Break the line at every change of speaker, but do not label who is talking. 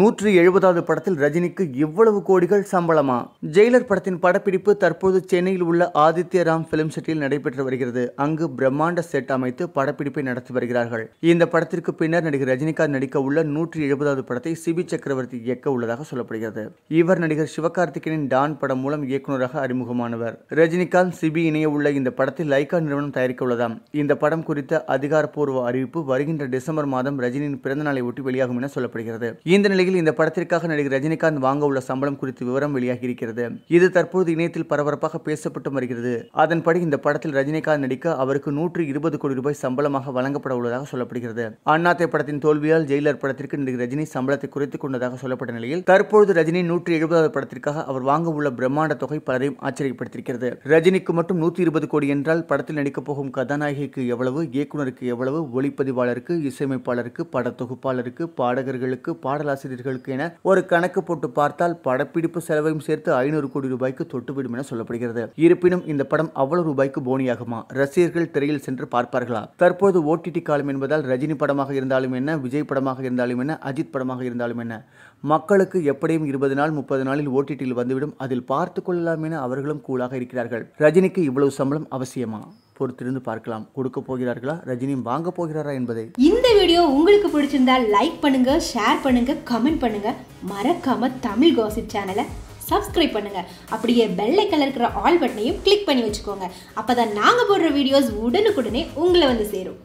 நூற்றி எழுபதாவது படத்தில் ரஜினிக்கு இவ்வளவு கோடிகள் சம்பளமா ஜெயிலர் படத்தின் படப்பிடிப்பு தற்போது சென்னையில் உள்ள ஆதித்ய ராம் பிலிம் செட்டில் நடைபெற்று வருகிறது அங்கு பிரம்மாண்ட செட் அமைத்து படப்பிடிப்பை நடத்தி வருகிறார்கள் இந்த படத்திற்கு பின்னர் நடிகர் ரஜினிகாந்த் நடிக்க உள்ள நூற்றி எழுபதாவது படத்தை சிபி சக்கரவர்த்தி இயக்க உள்ளதாக சொல்லப்படுகிறது இவர் நடிகர் சிவகார்த்திகேயனின் டான் படம் மூலம் இயக்குநராக அறிமுகமானவர் ரஜினிகாந்த் சிபி இணைய உள்ள இந்த படத்தில் லைகா நிறுவனம் தயாரிக்க உள்ளதாம் இந்த படம் குறித்த அதிகாரப்பூர்வ அறிவிப்பு வருகின்ற டிசம்பர் மாதம் ரஜினியின் பிறந்த நாளை ஒட்டி வெளியாகும் என சொல்லப்படுகிறது இந்த நிலையில் இந்நிலையில் இந்த படத்திற்காக நடிகர் ரஜினிகாந்த் வாங்க உள்ள சம்பளம் குறித்து விவரம் வெளியாகி இருக்கிறது இது தற்போது இணையத்தில் பரபரப்பாக பேசப்பட்டு வருகிறது அதன்படி இந்த படத்தில் ரஜினிகாந்த் நடிக்க அவருக்கு நூற்று இருபது கோடி ரூபாய் சம்பளமாக வழங்கப்பட உள்ளதாக சொல்லப்படுகிறது அண்ணாத்தே படத்தின் தோல்வியால் ஜெயிலர் படத்திற்கு நடிகர் ரஜினி சம்பளத்தை குறைத்துக் கொண்டதாக சொல்லப்பட்ட நிலையில் தற்போது ரஜினி நூற்றி எழுபதாவது படத்திற்காக அவர் வாங்க உள்ள பிரம்மாண்ட தொகை பலரையும் ஆச்சரியப்படுத்திருக்கிறது ரஜினிக்கு மட்டும் நூற்றி இருபது கோடி என்றால் படத்தில் நடிக்கப் போகும் கதாநாயகிக்கு எவ்வளவு இயக்குநருக்கு எவ்வளவு ஒளிப்பதிவாளருக்கு இசையமைப்பாளருக்கு படத்தொகுப்பாளருக்கு பாடகர்களுக்கு பாடலாசிரியர் ஆசிரியர்களுக்கு என ஒரு கணக்கு போட்டு பார்த்தால் படப்பிடிப்பு செலவையும் சேர்த்து ஐநூறு கோடி ரூபாய்க்கு தொட்டுவிடும் என சொல்லப்படுகிறது இருப்பினும் இந்த படம் அவ்வளவு ரூபாய்க்கு போனியாகுமா ரசிகர்கள் திரையில் சென்று பார்ப்பார்களா தற்போது ஓடிடி காலம் என்பதால் ரஜினி படமாக இருந்தாலும் என்ன விஜய் படமாக இருந்தாலும் என்ன அஜித் படமாக இருந்தாலும் என்ன மக்களுக்கு எப்படியும் இருபது நாள் முப்பது நாளில் ஓடிடியில் வந்துவிடும் அதில் பார்த்துக் கொள்ளலாம் என அவர்களும் கூலாக இருக்கிறார்கள் ரஜினிக்கு இவ்வளவு சம்பளம் அவசியமா பொறுத்திருந்து பார்க்கலாம் கொடுக்க போகிறார்களா ரஜினியும் வாங்க போகிறாரா என்பதை
இந்த வீடியோ உங்களுக்கு பிடிச்சிருந்தா லைக் பண்ணுங்க ஷேர் பண்ணுங்க கமெண்ட் பண்ணுங்க மறக்காம தமிழ் காசிப் சேனலை சப்ஸ்கிரைப் பண்ணுங்க அப்படியே பெல்லை கலர் இருக்கிற ஆல் பட்டனையும் கிளிக் பண்ணி வச்சுக்கோங்க அப்பதான் நாங்க போடுற வீடியோஸ் உடனுக்குடனே உங்களை வந்து சேரும்